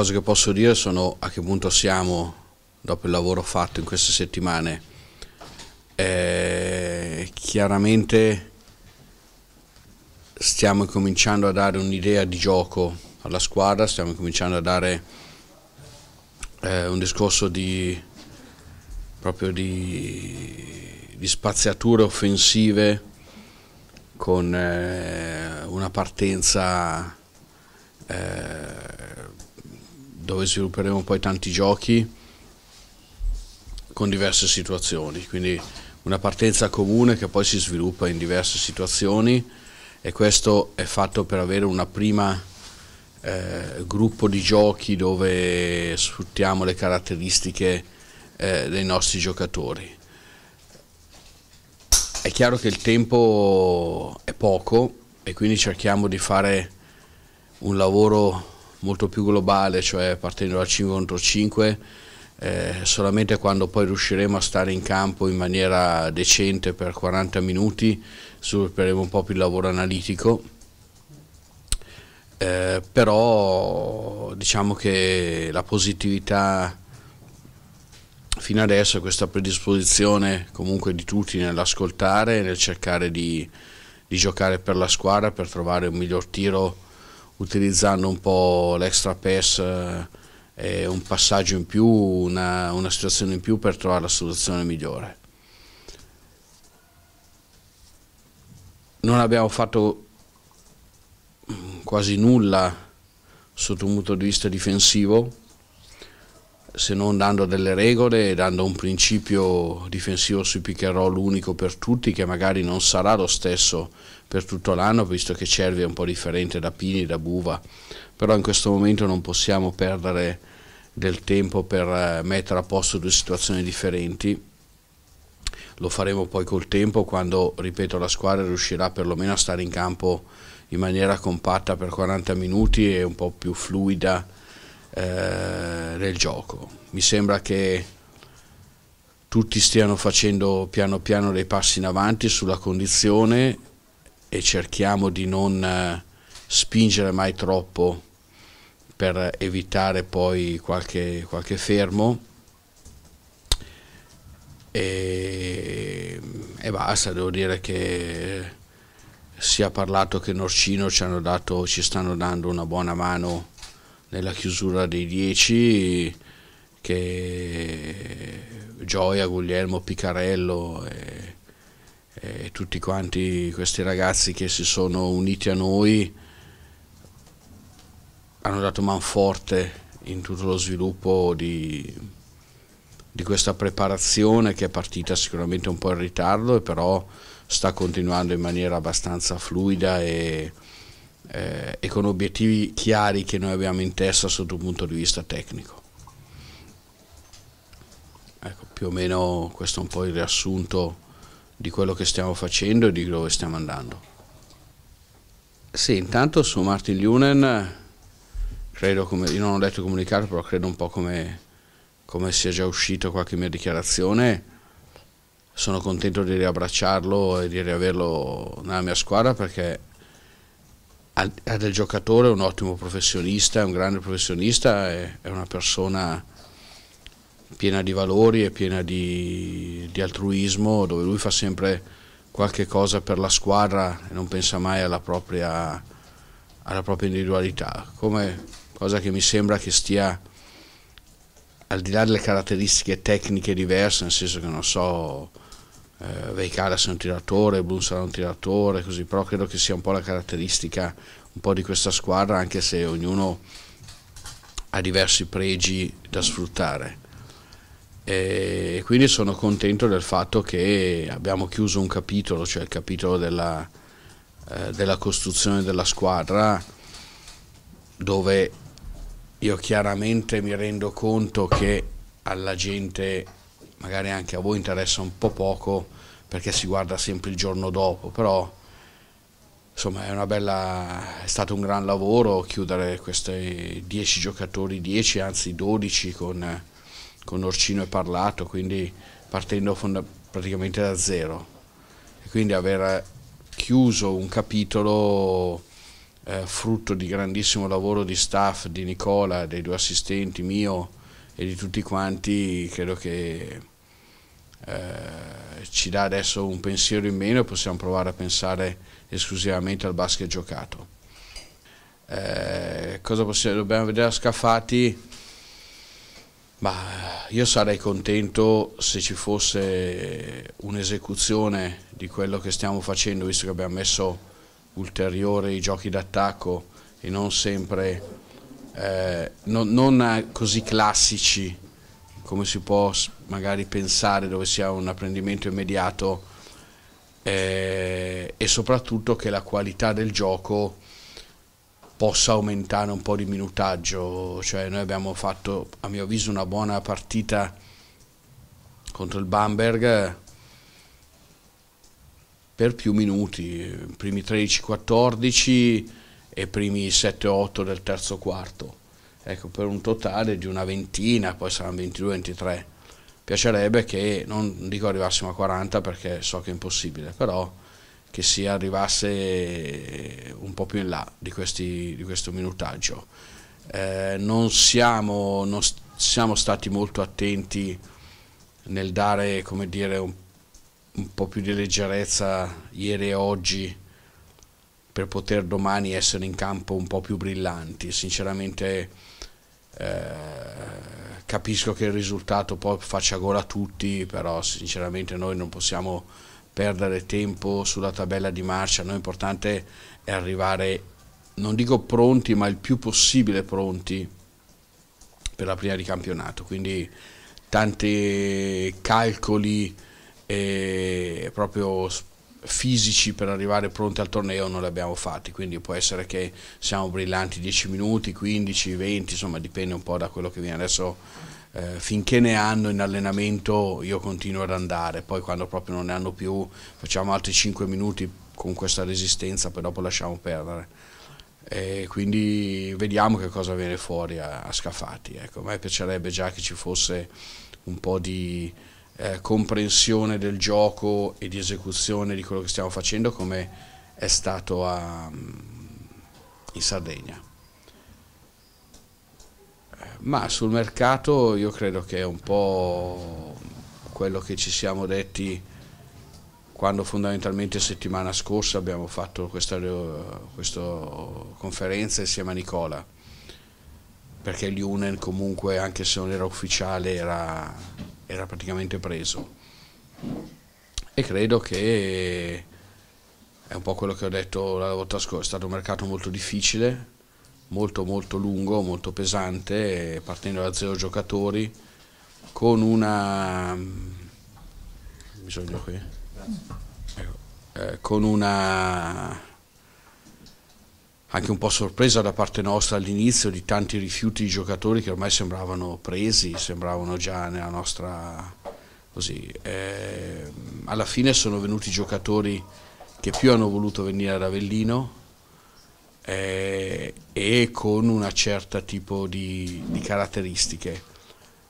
cose che posso dire sono a che punto siamo dopo il lavoro fatto in queste settimane. Eh, chiaramente stiamo cominciando a dare un'idea di gioco alla squadra, stiamo cominciando a dare eh, un discorso di, proprio di, di spaziature offensive con eh, una partenza eh, dove svilupperemo poi tanti giochi con diverse situazioni, quindi una partenza comune che poi si sviluppa in diverse situazioni e questo è fatto per avere una prima eh, gruppo di giochi dove sfruttiamo le caratteristiche eh, dei nostri giocatori. È chiaro che il tempo è poco e quindi cerchiamo di fare un lavoro molto più globale, cioè partendo da 5 contro 5, eh, solamente quando poi riusciremo a stare in campo in maniera decente per 40 minuti svilupperemo un po' più il lavoro analitico. Eh, però diciamo che la positività fino adesso è questa predisposizione comunque di tutti nell'ascoltare, nel cercare di, di giocare per la squadra, per trovare un miglior tiro utilizzando un po' l'extra pass eh, un passaggio in più, una, una situazione in più per trovare la soluzione migliore. Non abbiamo fatto quasi nulla sotto un punto di vista difensivo se non dando delle regole, dando un principio difensivo sui pick and roll unico per tutti, che magari non sarà lo stesso per tutto l'anno, visto che Cervi è un po' differente da Pini, e da Buva, però in questo momento non possiamo perdere del tempo per eh, mettere a posto due situazioni differenti, lo faremo poi col tempo quando, ripeto, la squadra riuscirà perlomeno a stare in campo in maniera compatta per 40 minuti e un po' più fluida del eh, gioco. Mi sembra che tutti stiano facendo piano piano dei passi in avanti sulla condizione e cerchiamo di non eh, spingere mai troppo per evitare poi qualche, qualche fermo e, e, basta, devo dire che sia parlato che Norcino ci, dato, ci stanno dando una buona mano nella chiusura dei 10 che Gioia, Guglielmo, Piccarello e, e, tutti quanti questi ragazzi che si sono uniti a noi hanno dato man forte in tutto lo sviluppo di, di questa preparazione che è partita sicuramente un po' in ritardo però sta continuando in maniera abbastanza fluida e, eh, e con obiettivi chiari che noi abbiamo in testa sotto un punto di vista tecnico. Ecco, più o meno questo è un po' il riassunto di quello che stiamo facendo e di dove stiamo andando. Sì, intanto su Martin Lunen credo come, io non ho detto comunicato, però credo un po' come, come sia già uscito qualche mia dichiarazione. Sono contento di riabbracciarlo e di riaverlo nella mia squadra perché ha del giocatore, è un ottimo professionista, è un grande professionista, è, è una persona piena di valori e piena di, di, altruismo, dove lui fa sempre qualche cosa per la squadra e non pensa mai alla propria, alla propria individualità, come cosa che mi sembra che stia al di là delle caratteristiche tecniche diverse, nel senso che non so eh, Veicaras è un tiratore, Blum sarà un tiratore, così, però credo che sia un po' la caratteristica un po' di questa squadra, anche se ognuno ha diversi pregi da sfruttare. E quindi sono contento del fatto che abbiamo chiuso un capitolo, cioè il capitolo della, eh, della costruzione della squadra, dove io chiaramente mi rendo conto che alla gente magari anche a voi interessa un po' poco perché si guarda sempre il giorno dopo, però insomma è, bella, è stato un gran lavoro chiudere questi 10 giocatori, 10 anzi 12 con, con Orcino e Parlato, quindi partendo praticamente da zero. E quindi aver chiuso un capitolo eh, frutto di grandissimo lavoro di staff, di Nicola, dei due assistenti mio e di tutti quanti, credo che eh, ci dà adesso un pensiero in meno e possiamo provare a pensare esclusivamente al basket giocato. Eh, cosa possiamo, dobbiamo vedere a Scafati? Ma io sarei contento se ci fosse un'esecuzione di quello che stiamo facendo, visto che abbiamo messo ulteriori giochi d'attacco e non sempre eh, non, non, così classici come si può magari pensare dove sia un apprendimento immediato eh, e soprattutto che la qualità del gioco possa aumentare un po' di minutaggio, cioè noi abbiamo fatto a mio avviso una buona partita contro il Bamberg per più minuti, primi 13-14 e primi 7-8 del terzo quarto ecco, per un totale di una ventina, poi saranno 22-23. Piacerebbe che, non dico arrivassimo a 40 perché so che è impossibile, però che si arrivasse un po' più in là di, questi, di questo minutaggio. Eh, non, siamo, non siamo stati molto attenti nel dare come dire, un, un po' più di leggerezza ieri e oggi per poter domani essere in campo un po' più brillanti. Sinceramente eh, capisco che il risultato poi faccia gola a tutti, però sinceramente noi non possiamo perdere tempo sulla tabella di marcia, noi l'importante è arrivare, non dico pronti, ma il più possibile pronti per la prima di campionato, quindi tanti calcoli e proprio fisici per arrivare pronti al torneo non li abbiamo fatti, quindi può essere che siamo brillanti 10 minuti, 15, 20, insomma dipende un po' da quello che viene adesso. Eh, finché ne hanno in allenamento io continuo ad andare, poi quando proprio non ne hanno più facciamo altri 5 minuti con questa resistenza, poi dopo lasciamo perdere. E quindi vediamo che cosa viene fuori a, a Scafati. Ecco, a me piacerebbe già che ci fosse un po' di eh, comprensione del gioco e di esecuzione di quello che stiamo facendo come è stato a, mm, in Sardegna. Eh, ma sul mercato io credo che è un po' quello che ci siamo detti quando fondamentalmente settimana scorsa abbiamo fatto questa, eh, questa conferenza insieme a Nicola, perché l'UNEN comunque anche se non era ufficiale era era praticamente preso. E credo che è un po' quello che ho detto la volta scorsa, è stato un mercato molto difficile, molto molto lungo, molto pesante, partendo da zero giocatori, con una... Bisogna mm, qui? Ecco, eh, con una anche un po' sorpresa da parte nostra all'inizio di tanti rifiuti di giocatori che ormai sembravano presi, sembravano già nella nostra... Così. Eh, alla fine sono venuti giocatori che più hanno voluto venire ad Avellino eh, e con una certa tipo di, di caratteristiche.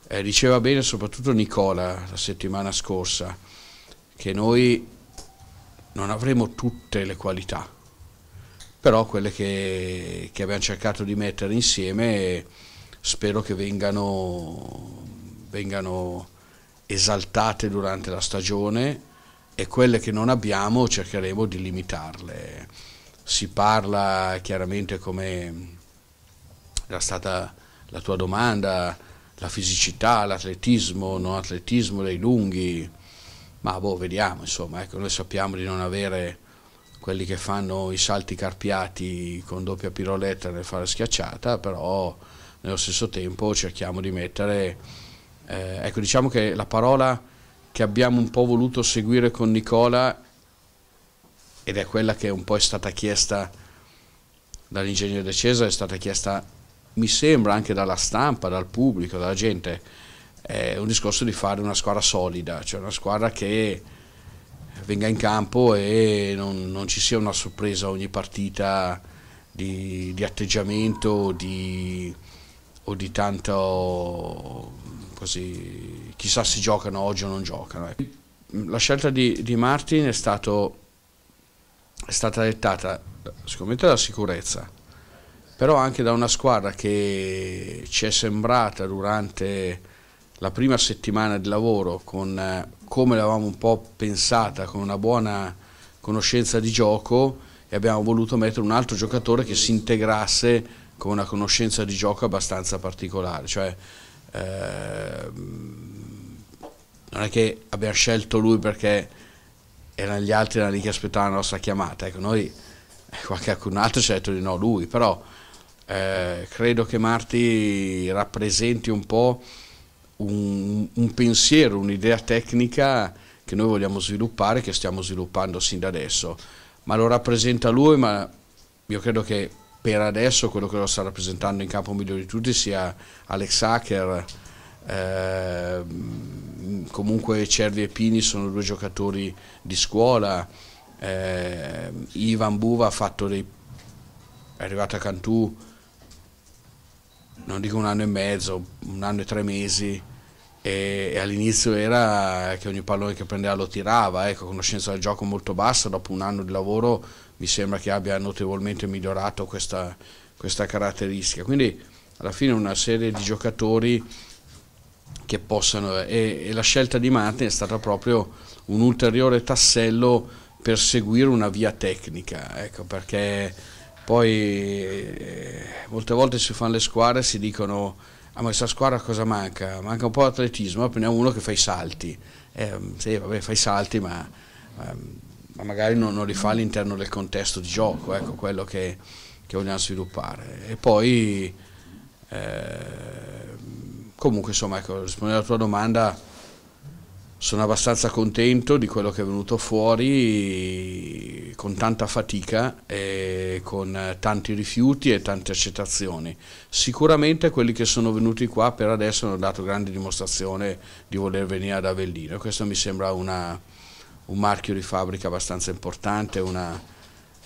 Eh, diceva bene soprattutto Nicola la settimana scorsa che noi non avremo tutte le qualità, però quelle che, che abbiamo cercato di mettere insieme spero che vengano, vengano esaltate durante la stagione e quelle che non abbiamo cercheremo di limitarle. Si parla chiaramente come era stata la tua domanda, la fisicità, l'atletismo, non atletismo dei lunghi, ma boh, vediamo, insomma, ecco, noi sappiamo di non avere quelli che fanno i salti carpiati con doppia piroletta nel fare schiacciata, però nello stesso tempo cerchiamo di mettere, eh, ecco diciamo che la parola che abbiamo un po' voluto seguire con Nicola ed è quella che un po' è stata chiesta dall'ingegnere De Cesare, è stata chiesta mi sembra anche dalla stampa, dal pubblico, dalla gente, è un discorso di fare una squadra solida, cioè una squadra che venga in campo e non, non, ci sia una sorpresa ogni partita di, di atteggiamento di, o di tanto così, chissà se giocano oggi o non giocano. Ecco. La scelta di, di Martin è, stato, è stata dettata sicuramente dalla sicurezza, però anche da una squadra che ci è sembrata durante la prima settimana di lavoro con eh, come l'avevamo un po' pensata, con una buona conoscenza di gioco e abbiamo voluto mettere un altro giocatore che si integrasse con una conoscenza di gioco abbastanza particolare. Cioè, eh, non è che abbiamo scelto lui perché erano gli altri erano lì che aspettavano la nostra chiamata, ecco, noi eh, qualcun ecco, altro ci ha detto di no lui, però eh, credo che Marti rappresenti un po' un, un pensiero, un'idea tecnica che noi vogliamo sviluppare, che stiamo sviluppando sin da adesso. Ma lo rappresenta lui, ma io credo che per adesso quello che lo sta rappresentando in campo migliore di tutti sia Alex Hacker, eh, comunque Cervi e Pini sono due giocatori di scuola, eh, Ivan Buva ha fatto dei, è arrivato a Cantù, non dico un anno e mezzo, un anno e tre mesi e, e all'inizio era che ogni pallone che prendeva lo tirava, ecco, conoscenza del gioco molto bassa, dopo un anno di lavoro mi sembra che abbia notevolmente migliorato questa, questa caratteristica. Quindi alla fine una serie di giocatori che possano... E, e la scelta di Martin è stata proprio un ulteriore tassello per seguire una via tecnica, ecco, perché poi eh, molte volte si fanno le squadre e si dicono ah ma questa squadra cosa manca? Manca un po' l'atletismo, appena uno che fa i salti. Eh, sì, vabbè, fa i salti ma, ehm, ma magari non, non, li fa all'interno del contesto di gioco, ecco quello che, che vogliamo sviluppare. E poi eh, comunque insomma ecco, rispondendo alla tua domanda sono abbastanza contento di quello che è venuto fuori con tanta fatica e con tanti rifiuti e tante accettazioni. Sicuramente quelli che sono venuti qua per adesso hanno dato grande dimostrazione di voler venire ad Avellino. Questo mi sembra una, un marchio di fabbrica abbastanza importante, una,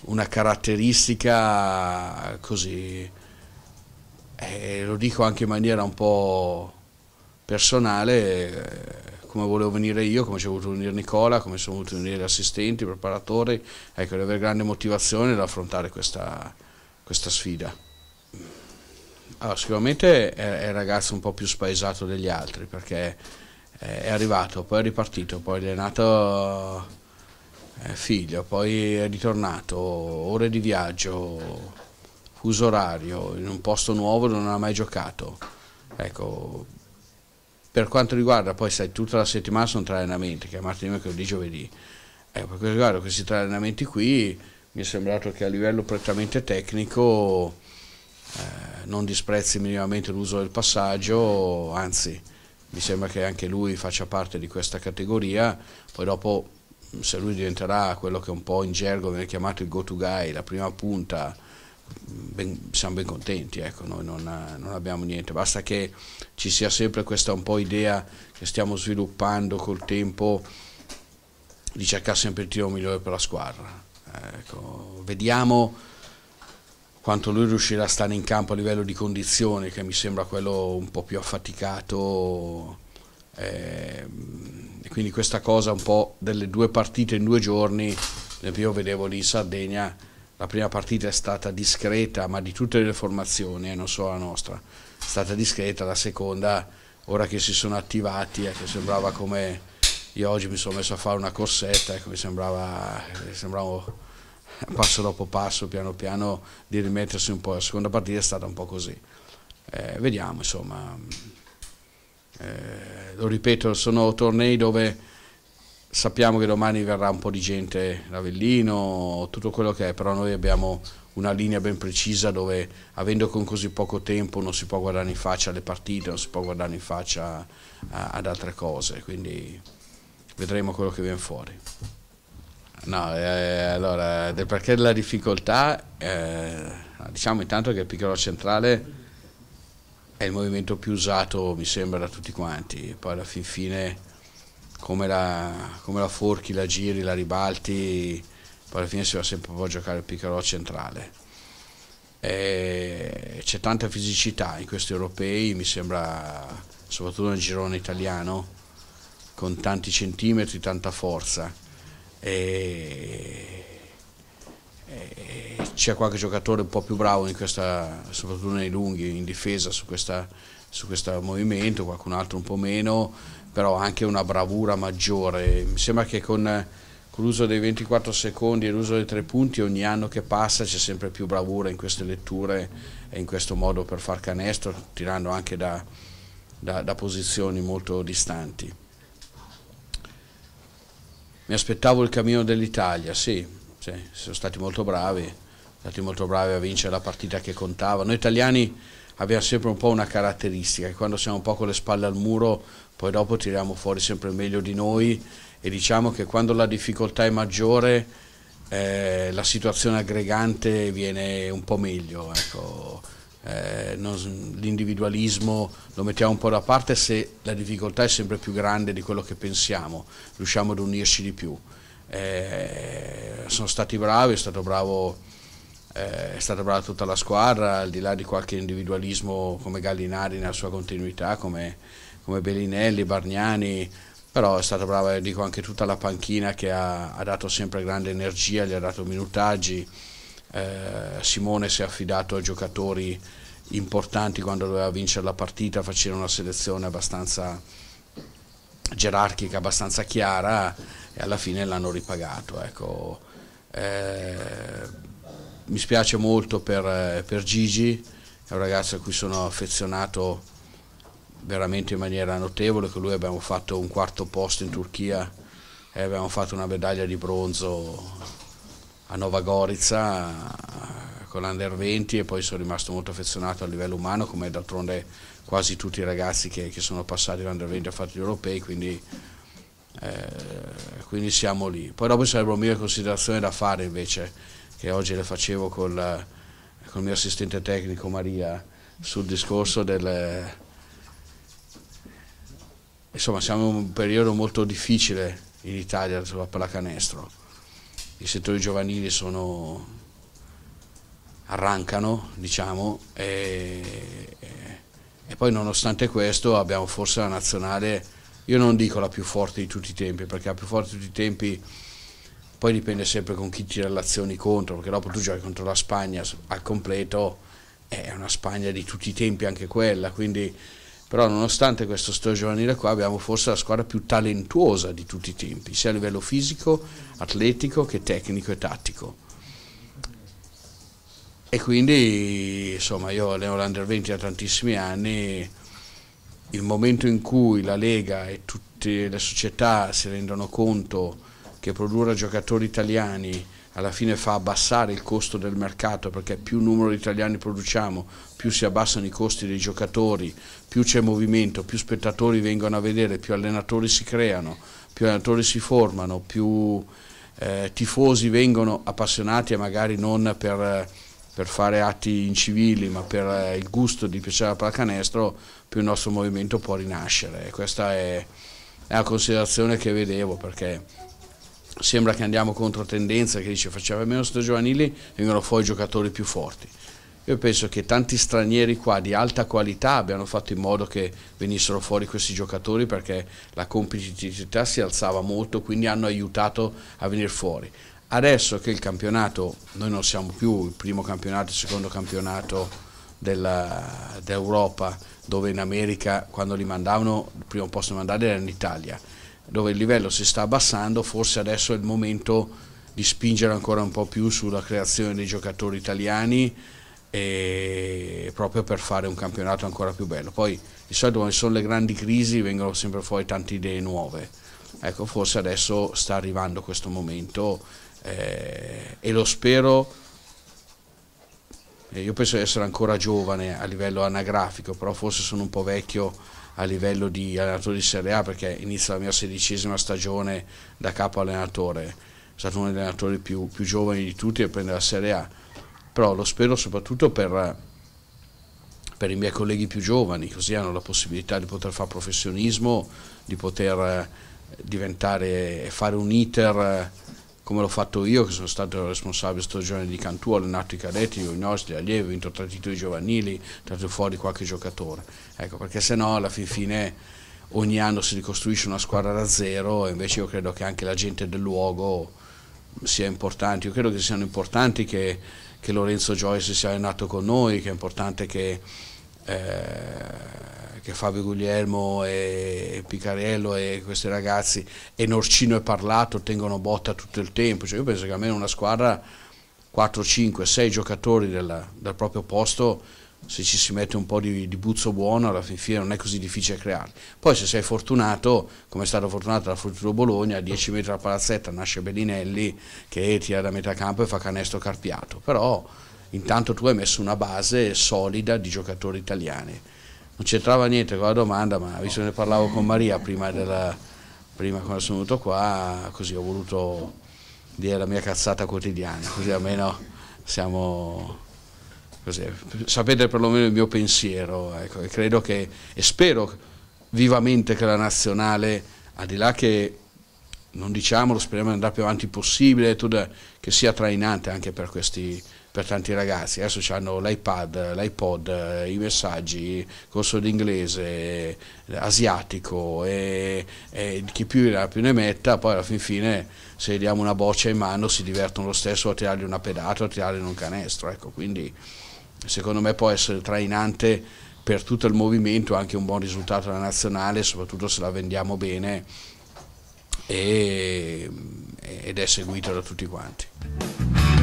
una caratteristica così, eh, lo dico anche in maniera un po' personale come volevo venire io, come ci è voluto venire Nicola, come sono voluti venire gli assistenti, i preparatori, ecco, di avere grande motivazione ad affrontare questa, questa sfida. Allora, sicuramente è, è, il ragazzo un po' più spaesato degli altri perché è arrivato, poi è ripartito, poi è nato eh, figlio, poi è ritornato, ore di viaggio, fuso orario, in un posto nuovo dove non ha mai giocato. Ecco, per quanto riguarda, poi sai, tutta la settimana sono tre allenamenti, che è martedì, mercoledì, giovedì. Eh, per quanto riguarda questi tre allenamenti qui, mi è sembrato che a livello prettamente tecnico eh, non disprezzi minimamente l'uso del passaggio, anzi mi sembra che anche lui faccia parte di questa categoria, poi dopo se lui diventerà quello che un po' in gergo viene chiamato il go-to guy, la prima punta, ben, siamo ben contenti, ecco, noi non, non, abbiamo niente, basta che ci sia sempre questa un po' idea che stiamo sviluppando col tempo di cercare sempre il tiro migliore per la squadra. Ecco, vediamo quanto lui riuscirà a stare in campo a livello di condizioni, che mi sembra quello un po' più affaticato. Eh, e quindi questa cosa un po' delle due partite in due giorni, io vedevo lì in Sardegna la prima partita è stata discreta, ma di tutte le formazioni, eh, non solo la nostra, è stata discreta, la seconda ora che si sono attivati, eh, sembrava come io oggi mi sono messo a fare una corsetta, ecco, mi sembrava, sembravo passo dopo passo, piano piano, di rimettersi un po'. La seconda partita è stata un po' così. Eh, vediamo, insomma, eh, lo ripeto, sono tornei dove sappiamo che domani verrà un po' di gente l'Avellino, tutto quello che è, però noi abbiamo una linea ben precisa dove avendo con così poco tempo non si può guardare in faccia alle partite, non si può guardare in faccia a, ad altre cose, quindi vedremo quello che viene fuori. No, eh, allora, del perché della difficoltà, eh, diciamo intanto che il piccolo centrale è il movimento più usato, mi sembra, da tutti quanti, poi alla fin fine come la, come la forchi, la giri, la ribalti, poi alla fine si va sempre a giocare il piccolo centrale. E c'è tanta fisicità in questi europei, mi sembra, soprattutto nel girone italiano, con tanti centimetri, tanta forza. E, e c'è qualche giocatore un po' più bravo, questa, soprattutto nei lunghi, in difesa su questo movimento, qualcun altro un po' meno però anche una bravura maggiore. Mi sembra che con, con l'uso dei 24 secondi e l'uso dei tre punti ogni anno che passa c'è sempre più bravura in queste letture e in questo modo per far canestro, tirando anche da, da, da posizioni molto distanti. Mi aspettavo il cammino dell'Italia, sì, sì, sono stati molto bravi, sono stati molto bravi a vincere la partita che contava. Noi italiani aveva sempre un po' una caratteristica, che quando siamo un po' con le spalle al muro, poi dopo tiriamo fuori sempre meglio di noi e diciamo che quando la difficoltà è maggiore eh, la situazione aggregante viene un po' meglio. Ecco. Eh, l'individualismo lo mettiamo un po' da parte se la difficoltà è sempre più grande di quello che pensiamo, riusciamo ad unirci di più. Eh, sono stati bravi, è stato bravo eh, è stata brava tutta la squadra, al di là di qualche individualismo come Gallinari nella sua continuità, come, come Bellinelli, Bargnani, però è stata brava, dico anche tutta la panchina che ha, ha dato sempre grande energia, gli ha dato minutaggi, eh, Simone si è affidato a giocatori importanti quando doveva vincere la partita, faceva una selezione abbastanza gerarchica, abbastanza chiara e alla fine l'hanno ripagato. Ecco. Eh, mi spiace molto per, eh, per Gigi, è un ragazzo a cui sono affezionato veramente in maniera notevole, con lui abbiamo fatto un quarto posto in Turchia e abbiamo fatto una medaglia di bronzo a Nova Gorica con l'Under 20 e poi sono rimasto molto affezionato a livello umano come d'altronde quasi tutti i ragazzi che, che sono passati l'Under 20 hanno fatto gli europei quindi, eh, quindi siamo lì. Poi dopo sarebbero mille considerazioni da fare invece che oggi le facevo col, col mio assistente tecnico Maria sul discorso del... Insomma, siamo in un periodo molto difficile in Italia sulla pallacanestro. I settori giovanili sono, arrancano, diciamo, e, e poi nonostante questo abbiamo forse la nazionale, io non dico la più forte di tutti i tempi, perché la più forte di tutti i tempi poi dipende sempre con chi ti relazioni contro, perché dopo tu giochi contro la Spagna al completo, eh, è una Spagna di tutti i tempi anche quella, quindi però nonostante questo sto giovanile qua abbiamo forse la squadra più talentuosa di tutti i tempi, sia a livello fisico, atletico che tecnico e tattico. E quindi insomma io Leo Lander 20 da tantissimi anni, il momento in cui la Lega e tutte le società si rendono conto che produrre giocatori italiani alla fine fa abbassare il costo del mercato perché più numero di italiani produciamo, più si abbassano i costi dei giocatori, più c'è movimento, più spettatori vengono a vedere, più allenatori si creano, più allenatori si formano, più eh, tifosi vengono appassionati e magari non per, per, fare atti incivili ma per eh, il gusto di piacere al pallacanestro, più il nostro movimento può rinascere. E questa è, è una considerazione che vedevo perché sembra che andiamo contro tendenza, che dice faceva meno sto giovanili, vengono fuori giocatori più forti. Io penso che tanti stranieri qua di alta qualità abbiano fatto in modo che venissero fuori questi giocatori perché la competitività si alzava molto, quindi hanno aiutato a venire fuori. Adesso che il campionato, noi non siamo più il primo campionato, il secondo campionato d'Europa dove in America quando li mandavano, il primo posto di mandare era in Italia dove il livello si sta abbassando, forse adesso è il momento di spingere ancora un po' più sulla creazione dei giocatori italiani proprio per fare un campionato ancora più bello. Poi di solito quando ci sono le grandi crisi vengono sempre fuori tante idee nuove. Ecco, forse adesso sta arrivando questo momento eh, e lo spero. Eh, io penso di essere ancora giovane a livello anagrafico, però forse sono un po' vecchio a livello di allenatore di Serie A perché inizio la mia sedicesima stagione da capo allenatore, è stato uno degli allenatori più, più giovani di tutti a prendere la Serie A, però lo spero soprattutto per, per i miei colleghi più giovani, così hanno la possibilità di poter fare professionismo, di poter eh, diventare, fare un iter come l'ho fatto io, che sono stato responsabile stagione di Cantù, ho allenato i cadetti, i nostri allievi, ho vinto tra titoli giovanili, ho tirato fuori qualche giocatore. Ecco, perché se no alla fin fine ogni anno si ricostruisce una squadra da zero e invece io credo che anche la gente del luogo sia importante. Io credo che siano importanti che, che Lorenzo Joyce sia allenato con noi, che è importante che eh, che Fabio Guglielmo e Picariello e questi ragazzi e Norcino e Parlato tengono botta tutto il tempo, cioè io penso che almeno una squadra 4, 5, 6 giocatori della, del proprio posto se ci si mette un po' di, di, buzzo buono alla fin fine non è così difficile crearli. Poi se sei fortunato, come è stato fortunato la Futuro Bologna, a 10 metri dalla palazzetta nasce Bellinelli che tira da metà campo e fa canestro carpiato, però intanto tu hai messo una base solida di giocatori italiani. Non c'entrava niente con la domanda, ma visto che ne parlavo con Maria prima, della, prima quando sono venuto qua, così ho voluto dire la mia cazzata quotidiana, così almeno siamo... Così, sapete perlomeno il mio pensiero, ecco, e credo che, e spero vivamente che la nazionale, al di là che non diciamolo, speriamo di andare più avanti possibile, che sia trainante anche per questi per tanti ragazzi, adesso hanno l'iPad, l'iPod, i messaggi, corso d'inglese, asiatico e, e chi più ne, più ne metta, poi alla fin fine se gli diamo una boccia in mano si divertono lo stesso a tirargli una pedata o a tirargli in un canestro, ecco, quindi secondo me può essere trainante per tutto il movimento anche un buon risultato alla nazionale, soprattutto se la vendiamo bene ed è seguito da tutti quanti.